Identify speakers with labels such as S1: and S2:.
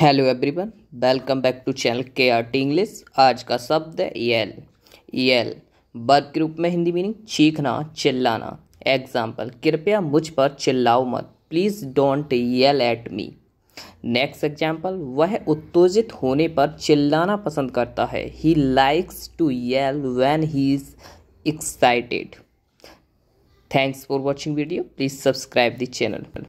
S1: hello everyone welcome back to channel K R T English आज का शब्द है येल येल वर्ब के रूप में हिंदी मीनिंग चीखना चिल्लाना एग्जाम्पल कृपया मुझ पर चिल्लाओ मत please don't yell at me next example वह उत्तेजित होने पर चिल्लाना पसंद करता है he likes to yell when he is excited thanks for watching video please subscribe the channel